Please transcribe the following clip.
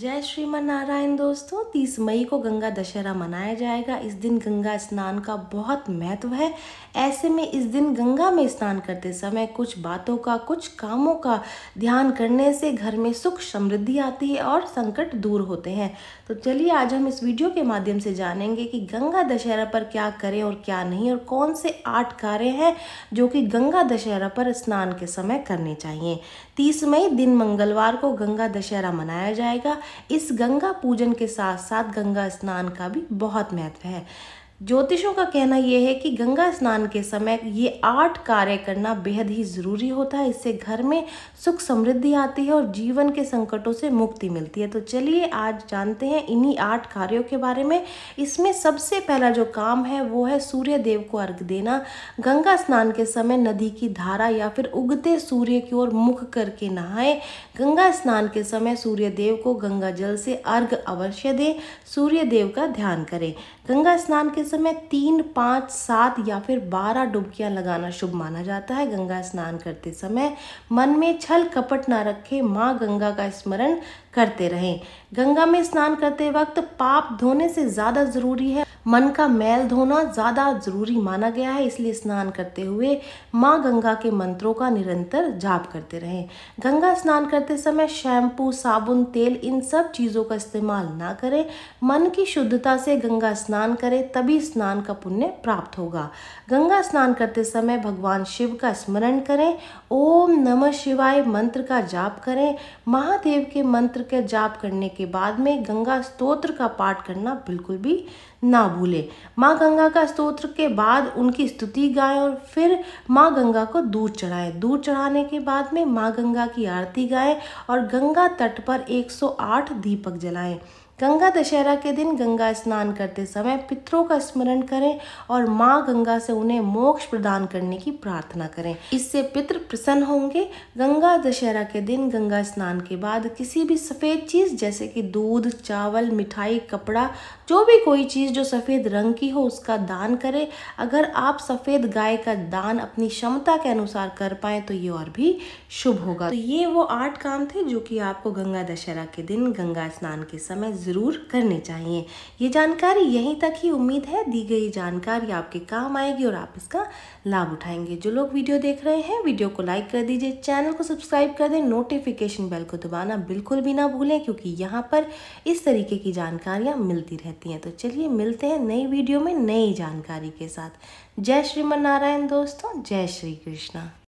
जय श्री नारायण दोस्तों तीस मई को गंगा दशहरा मनाया जाएगा इस दिन गंगा स्नान का बहुत महत्व है ऐसे में इस दिन गंगा में स्नान करते समय कुछ बातों का कुछ कामों का ध्यान करने से घर में सुख समृद्धि आती है और संकट दूर होते हैं तो चलिए आज हम इस वीडियो के माध्यम से जानेंगे कि गंगा दशहरा पर क्या करें और क्या नहीं और कौन से आठ कार्य हैं जो कि गंगा दशहरा पर स्नान के समय करने चाहिए तीस मई दिन मंगलवार को गंगा दशहरा मनाया जाएगा इस गंगा पूजन के साथ साथ गंगा स्नान का भी बहुत महत्व है ज्योतिषों का कहना यह है कि गंगा स्नान के समय ये आठ कार्य करना बेहद ही ज़रूरी होता है इससे घर में सुख समृद्धि आती है और जीवन के संकटों से मुक्ति मिलती है तो चलिए आज जानते हैं इन्हीं आठ कार्यों के बारे में इसमें सबसे पहला जो काम है वो है सूर्य देव को अर्घ देना गंगा स्नान के समय नदी की धारा या फिर उगते सूर्य की ओर मुख करके नहाएं गंगा स्नान के समय सूर्य देव को गंगा जल से अर्घ अवश्य दें सूर्य देव का ध्यान करें गंगा स्नान के समय तीन पाँच सात या फिर बारह डुबकियां लगाना शुभ माना जाता है गंगा स्नान करते समय मन में छल कपट ना रखें माँ गंगा का स्मरण करते रहें गंगा में स्नान करते वक्त पाप धोने से ज़्यादा ज़रूरी है मन का मैल धोना ज़्यादा ज़रूरी माना गया है इसलिए स्नान करते हुए माँ गंगा के मंत्रों का निरंतर जाप करते रहें गंगा स्नान करते समय शैम्पू साबुन तेल इन सब चीज़ों का इस्तेमाल ना करें मन की शुद्धता से गंगा स्नान स्नान करें तभी स्नान का पुण्य प्राप्त होगा गंगा स्नान करते समय भगवान शिव का स्मरण करें ओम नमः शिवाय मंत्र का जाप करें महादेव के मंत्र के जाप करने के बाद में गंगा स्तोत्र का पाठ करना बिल्कुल भी ना भूलें माँ गंगा का स्तोत्र के बाद उनकी स्तुति गाएं और फिर माँ गंगा को दूध चढ़ाएं दूध चढ़ाने के बाद में माँ गंगा की आरती गाएं और गंगा तट पर 108 दीपक जलाएं गंगा दशहरा के दिन गंगा स्नान करते समय पितरों का स्मरण करें और माँ गंगा से उन्हें मोक्ष प्रदान करने की प्रार्थना करें इससे पितृ प्रसन्न होंगे गंगा दशहरा के दिन गंगा स्नान के बाद किसी भी सफ़ेद चीज़ जैसे कि दूध चावल मिठाई कपड़ा जो भी कोई चीज़ जो सफ़ेद रंग की हो उसका दान करें अगर आप सफ़ेद गाय का दान अपनी क्षमता के अनुसार कर पाएँ तो ये और भी शुभ होगा तो ये वो आठ काम थे जो कि आपको गंगा दशहरा के दिन गंगा स्नान के समय ज़रूर करने चाहिए ये जानकारी यहीं तक ही उम्मीद है दी गई जानकारी आपके काम आएगी और आप इसका लाभ उठाएंगे जो लोग वीडियो देख रहे हैं वीडियो को लाइक कर दीजिए चैनल को सब्सक्राइब कर दें नोटिफिकेशन बेल को दबाना बिल्कुल भी ना भूलें क्योंकि यहाँ पर इस तरीके की जानकारियाँ मिलती रहती हैं तो चलिए मिलते हैं नई वीडियो में नई जानकारी के साथ जय श्रीमन नारायण दोस्तों जय श्री कृष्णा